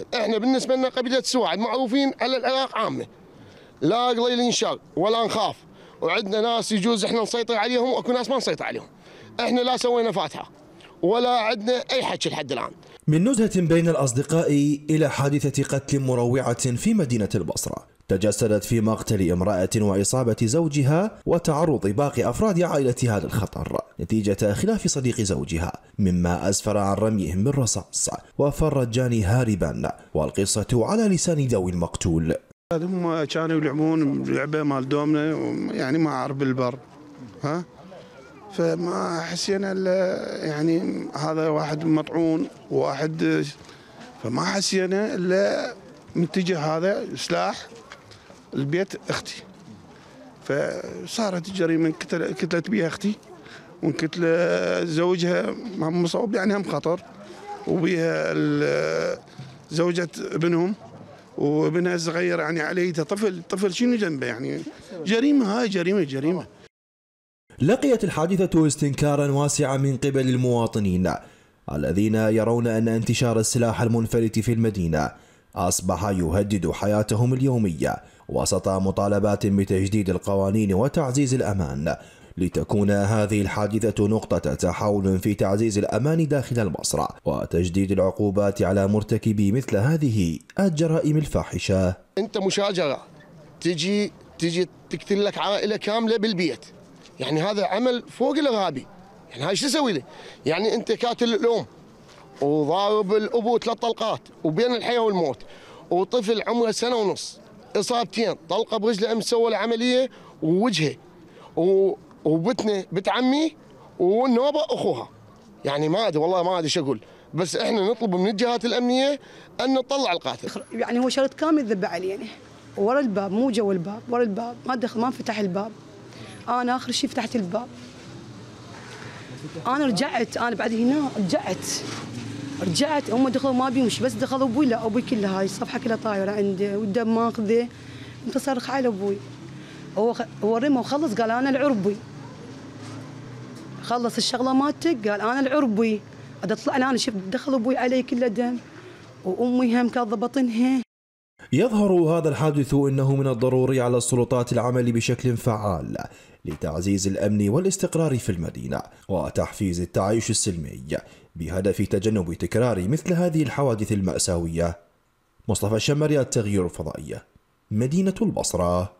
مشاكل احنا بالنسبه لنا قبيله السواعد معروفين على العراق عامه لا قليلين شر ولا نخاف وعندنا ناس يجوز احنا نسيطر عليهم واكو ناس ما نسيطر عليهم احنا لا سوينا فاتحه ولا عندنا اي حكي لحد الان من نزهة بين الأصدقاء إلى حادثة قتل مروعة في مدينة البصرة تجسدت في مقتل امرأة وإصابة زوجها وتعرض باقي أفراد عائلتها للخطر نتيجة خلاف صديق زوجها مما أسفر عن رميهم بالرصاص وفر جاني هاربا والقصة على لسان ذوي المقتول هم كانوا يلعبون لعبة مال دومنا يعني ما عرب البر ها فما حسينا يعني هذا واحد مطعون واحد فما حسينا الا متجه هذا سلاح البيت اختي فصارت الجريمه انقتلت بها اختي وانقتل زوجها هم مصاب يعني هم خطر وبها زوجة ابنهم وابنها الصغير يعني عليه طفل طفل شنو جنبه يعني جريمه هاي جريمه جريمه لقيت الحادثة استنكارا واسعا من قبل المواطنين الذين يرون أن انتشار السلاح المنفلت في المدينة أصبح يهدد حياتهم اليومية وسط مطالبات بتجديد القوانين وتعزيز الأمان لتكون هذه الحادثة نقطة تحول في تعزيز الأمان داخل المصرع وتجديد العقوبات على مرتكبي مثل هذه الجرائم الفاحشة أنت مشاجرة تجي تجي تقتل لك عائلة كاملة بالبيت يعني هذا عمل فوق الارهابي يعني هاي شو تسوي له؟ يعني انت قاتل الام وضارب الابو ثلاث طلقات وبين الحياه والموت وطفل عمره سنه ونص اصابتين طلقه برجله امس سوى له عمليه ووجهه وبتنا بنت عمي والنوبه اخوها يعني ما ادري والله ما ادري شو اقول بس احنا نطلب من الجهات الامنيه ان نطلع القاتل يعني هو شرط كامل ذب علينا يعني. ورا الباب مو جو الباب ورا الباب ما دخل ما فتح الباب انا اخر شيء فتحت الباب انا رجعت انا بعد هنا رجعت رجعت هم دخلوا ما مش بس دخلوا ابوي لا ابوي كلها هاي الصفحه كلها طايره عنده والدم ماخذه انت صرخ على ابوي هو هو رمى وخلص قال انا العربي خلص الشغله مالتك قال انا العربي اطلع انا شفت دخل ابوي علي كله دم وامي هم كانت ضبطنها يظهر هذا الحادث انه من الضروري على السلطات العمل بشكل فعال لتعزيز الامن والاستقرار في المدينه وتحفيز التعايش السلمي بهدف تجنب تكرار مثل هذه الحوادث الماساويه مصطفى الشمري التغيير الفضائي مدينه البصره